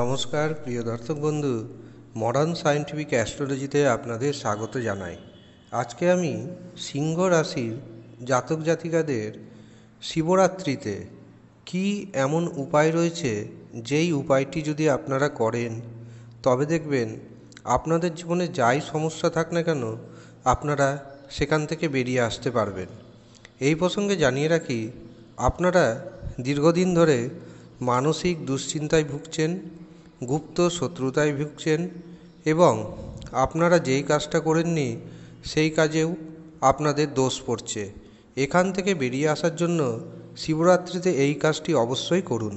নমস্কার প্রিয় দর্শক বন্ধু মডার্ন সায়েন্টিফিক অ্যাস্ট্রোলজিতে আপনাদের স্বাগত জানাই আজকে আমি সিংহ রাশির জাতক জাতিকাদের শিবরাত্রিতে কি এমন উপায় রয়েছে যেই উপায়টি যদি আপনারা করেন তবে দেখবেন আপনাদের জীবনে যাই সমস্যা থাক না কেন আপনারা সেখান থেকে বেরিয়ে আসতে পারবেন এই প্রসঙ্গে জানিয়ে রাখি আপনারা দীর্ঘদিন ধরে মানসিক দুশ্চিন্তায় ভুগছেন গুপ্ত শত্রুতায় ভুগছেন এবং আপনারা যেই কাজটা করেননি সেই কাজেও আপনাদের দোষ পড়ছে এখান থেকে বেরিয়ে আসার জন্য শিবরাত্রিতে এই কাজটি অবশ্যই করুন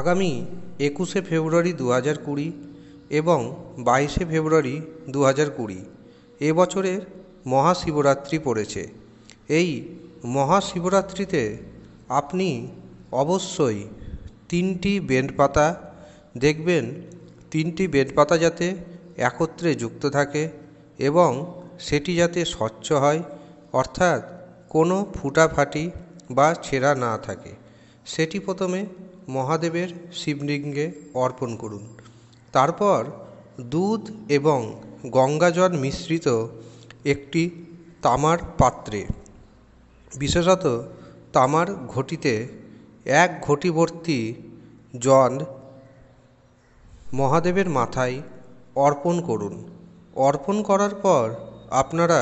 আগামী একুশে ফেব্রুয়ারি দু হাজার কুড়ি এবং বাইশে ফেব্রুয়ারি দু হাজার কুড়ি এ বছরের মহাশিবরাত্রি পড়েছে এই মহাশিবরাত্রিতে আপনি অবশ্যই তিনটি বেনপাতা দেখবেন তিনটি বেলপাতা যাতে একত্রে যুক্ত থাকে এবং সেটি যাতে স্বচ্ছ হয় অর্থাৎ কোনো ফুটাফাটি বা ছেঁড়া না থাকে সেটি প্রথমে মহাদেবের শিবলিঙ্গে অর্পণ করুন তারপর দুধ এবং গঙ্গাজল মিশ্রিত একটি তামার পাত্রে বিশেষত তামার ঘটিতে এক ঘটিবর্তী জল মহাদেবের মাথায় অর্পণ করুন অর্পণ করার পর আপনারা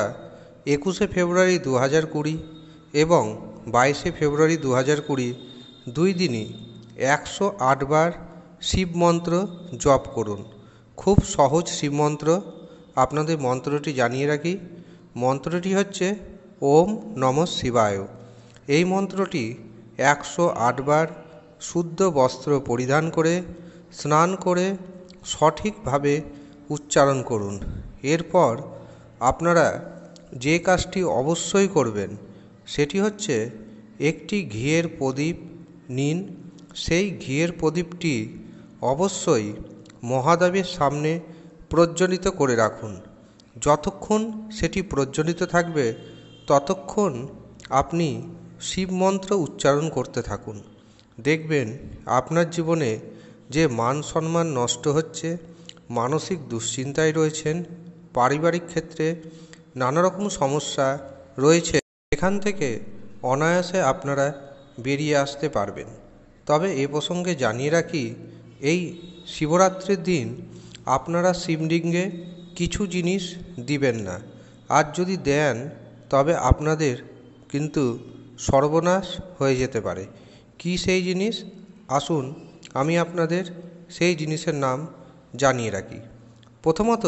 একুশে ফেব্রুয়ারি দু হাজার কুড়ি এবং বাইশে ফেব্রুয়ারি দু হাজার কুড়ি দুই দিনই একশো আটবার শিব মন্ত্র জপ করুন খুব সহজ শিব মন্ত্র আপনাদের মন্ত্রটি জানিয়ে রাখি মন্ত্রটি হচ্ছে ওম নম শিবায় এই মন্ত্রটি একশো আটবার শুদ্ধ বস্ত্র পরিধান করে স্নান করে সঠিকভাবে উচ্চারণ করুন এরপর আপনারা যে কাজটি অবশ্যই করবেন সেটি হচ্ছে একটি ঘিয়ের প্রদীপ নিন সেই ঘিয়ের প্রদীপটি অবশ্যই মহাদেবের সামনে প্রজ্বলিত করে রাখুন যতক্ষণ সেটি প্রজ্বলিত থাকবে ততক্ষণ আপনি শিব মন্ত্র উচ্চারণ করতে থাকুন দেখবেন আপনার জীবনে যে মান সম্মান নষ্ট হচ্ছে মানসিক দুশ্চিন্তায় রয়েছেন পারিবারিক ক্ষেত্রে নানারকম সমস্যা রয়েছে এখান থেকে অনায়াসে আপনারা বেরিয়ে আসতে পারবেন তবে এ প্রসঙ্গে জানিয়ে রাখি এই শিবরাত্রির দিন আপনারা শিবলিঙ্গে কিছু জিনিস দিবেন না আর যদি দেন তবে আপনাদের কিন্তু সর্বনাশ হয়ে যেতে পারে কি সেই জিনিস আসুন আমি আপনাদের সেই জিনিসের নাম জানিয়ে রাখি প্রথমত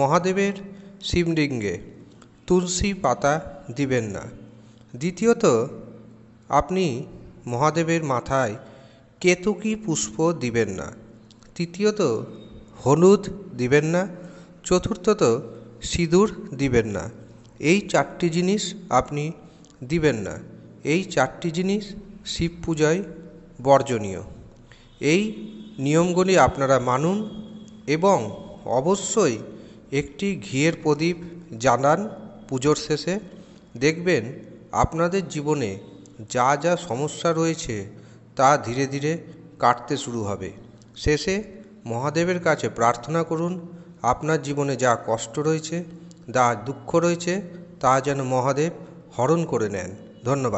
মহাদেবের শিবলিঙ্গে তুলসী পাতা দিবেন না দ্বিতীয়ত আপনি মহাদেবের মাথায় কেতুকি পুষ্প দিবেন না তৃতীয়ত হলুদ দিবেন না চতুর্থত সিঁদুর দিবেন না এই চারটি জিনিস আপনি দিবেন না এই চারটি জিনিস শিব পূজায় বর্জনীয় এই নিয়মগুলি আপনারা মানুন এবং অবশ্যই একটি ঘিয়ের প্রদীপ জানান পুজোর শেষে দেখবেন আপনাদের জীবনে যা যা সমস্যা রয়েছে তা ধীরে ধীরে কাটতে শুরু হবে শেষে মহাদেবের কাছে প্রার্থনা করুন আপনার জীবনে যা কষ্ট রয়েছে যা দুঃখ রয়েছে তা যেন মহাদেব হরণ করে নেন ধন্যবাদ